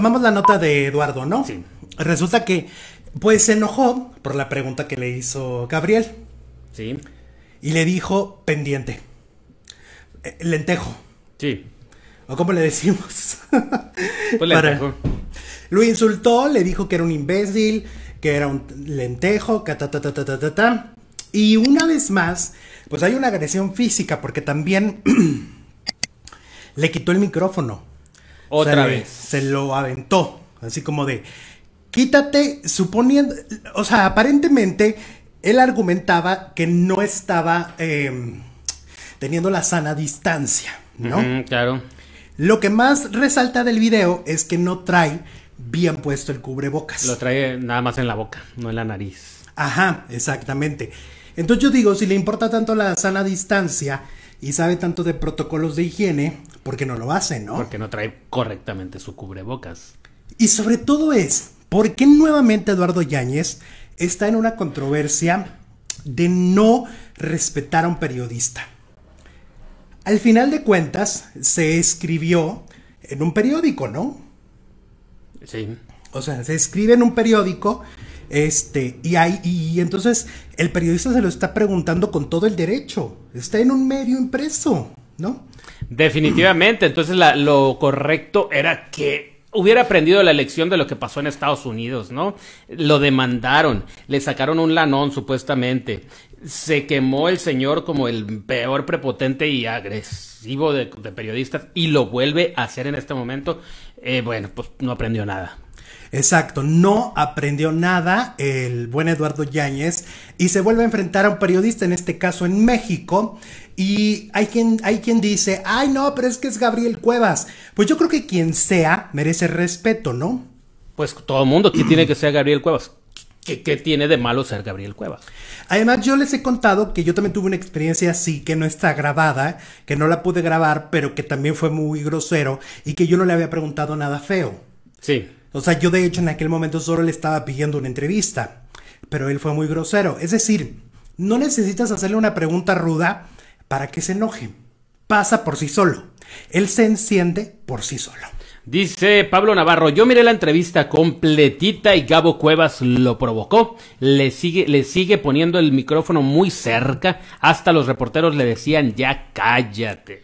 Tomamos la nota de Eduardo, ¿no? Sí. Resulta que, pues, se enojó por la pregunta que le hizo Gabriel. Sí. Y le dijo pendiente. Eh, lentejo. Sí. ¿O cómo le decimos? Pues lentejo. Lo insultó, le dijo que era un imbécil, que era un lentejo, que ta, ta, ta, ta, ta. Y una vez más, pues hay una agresión física, porque también le quitó el micrófono. Otra vez. se lo aventó, así como de, quítate, suponiendo, o sea, aparentemente él argumentaba que no estaba em, teniendo la sana distancia, ¿no? claro. Lo que más resalta del video es que no trae bien puesto el cubrebocas. Lo trae nada más en la boca, no en la nariz. Ajá, exactamente. Entonces yo digo, si le importa tanto la sana distancia, y sabe tanto de protocolos de higiene porque no lo hace, ¿no? Porque no trae correctamente su cubrebocas. Y sobre todo es, ¿por qué nuevamente Eduardo Yáñez está en una controversia de no respetar a un periodista? Al final de cuentas, se escribió en un periódico, ¿no? Sí. O sea, se escribe en un periódico este, y, y entonces el periodista se lo está preguntando con todo el derecho. Está en un medio impreso, ¿no? Definitivamente. Entonces lo correcto era que hubiera aprendido la lección de lo que pasó en Estados Unidos, ¿no? Lo demandaron, le sacaron un lanón supuestamente, se quemó el señor como el peor prepotente y agresivo de, periodistas y lo vuelve a hacer en este momento. Eh, bueno, pues no aprendió nada. Exacto, no aprendió nada el buen Eduardo Yáñez y se vuelve a enfrentar a un periodista, en este caso en México, y hay quien, hay quien dice, ay no, pero es que es Gabriel Cuevas. Pues yo creo que quien sea merece respeto, ¿no? Pues todo el mundo que tiene que ser Gabriel Cuevas. ¿Qué, ¿Qué, tiene de malo ser Gabriel Cuevas? Además, yo les he contado que yo también tuve una experiencia así, que no está grabada, que no la pude grabar, pero que también fue muy grosero y que yo no le había preguntado nada feo. Sí. O sea, yo de hecho en aquel momento solo le estaba pidiendo una entrevista, pero él fue muy grosero. Es decir, no necesitas hacerle una pregunta ruda para que se enoje. Pasa por sí solo. Él se enciende por sí solo. Dice Pablo Navarro, yo miré la entrevista completita y Gabo Cuevas lo provocó. Le sigue, le sigue poniendo el micrófono muy cerca. Hasta los reporteros le decían, ya cállate.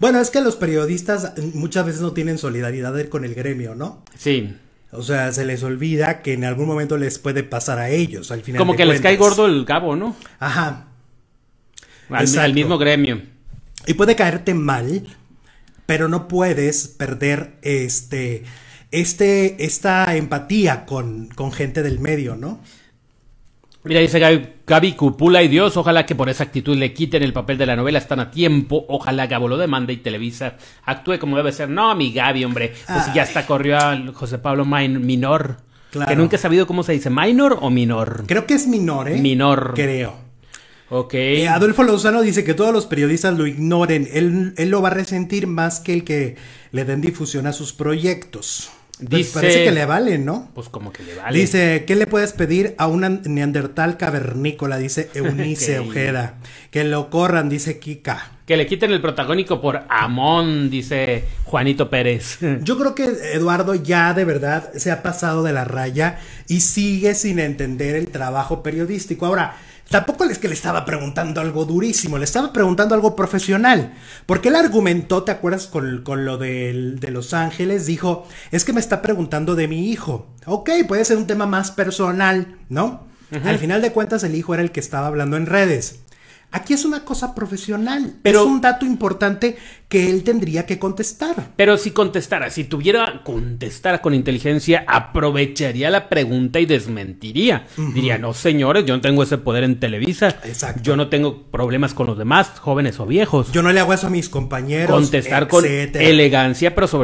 Bueno, es que los periodistas muchas veces no tienen solidaridad con el gremio, ¿no? Sí. O sea, se les olvida que en algún momento les puede pasar a ellos al final. Como que les cae gordo el cabo, ¿no? Ajá. Al, al mismo gremio. Y puede caerte mal, pero no puedes perder este, este, esta empatía con, con gente del medio, ¿no? Mira, dice Gaby, Gaby Cupula y Dios, ojalá que por esa actitud le quiten el papel de la novela, están a tiempo, ojalá Gabo lo demande y Televisa actúe como debe ser. No, mi Gaby, hombre, pues ah. ya está, corrió a José Pablo Minor, que nunca he sabido cómo se dice, ¿minor o minor? Creo que es minor, ¿eh? Minor. Creo. Ok. Eh, Adolfo Lozano dice que todos los periodistas lo ignoren, él lo va a resentir más que el que le den difusión a sus proyectos. Pues parece que le vale, ¿no? Pues como que le vale. Dice, ¿qué le puedes pedir a una neandertal cavernícola? Dice Eunice Ojeda. Que lo corran, dice Kika. Que le quiten el protagónico por Amón, dice Juanito Pérez. Yo creo que Eduardo ya de verdad se ha pasado de la raya y sigue sin entender el trabajo periodístico. Ahora, tampoco es que le estaba preguntando algo durísimo, le estaba preguntando algo profesional. Porque él argumentó, ¿te acuerdas con, lo de, Los Ángeles? Dijo, es que me está preguntando de mi hijo. Ok, puede ser un tema más personal, ¿no? Al final de cuentas, el hijo era el que estaba hablando en redes. Aquí es una cosa profesional. Pero, es un dato importante que él tendría que contestar. Pero si contestara, si tuviera contestara con inteligencia, aprovecharía la pregunta y desmentiría. Diría, no señores, yo no tengo ese poder en Televisa. Yo no tengo problemas con los demás, jóvenes o viejos. Yo no le hago eso a mis compañeros. Contestar con elegancia, pero sobre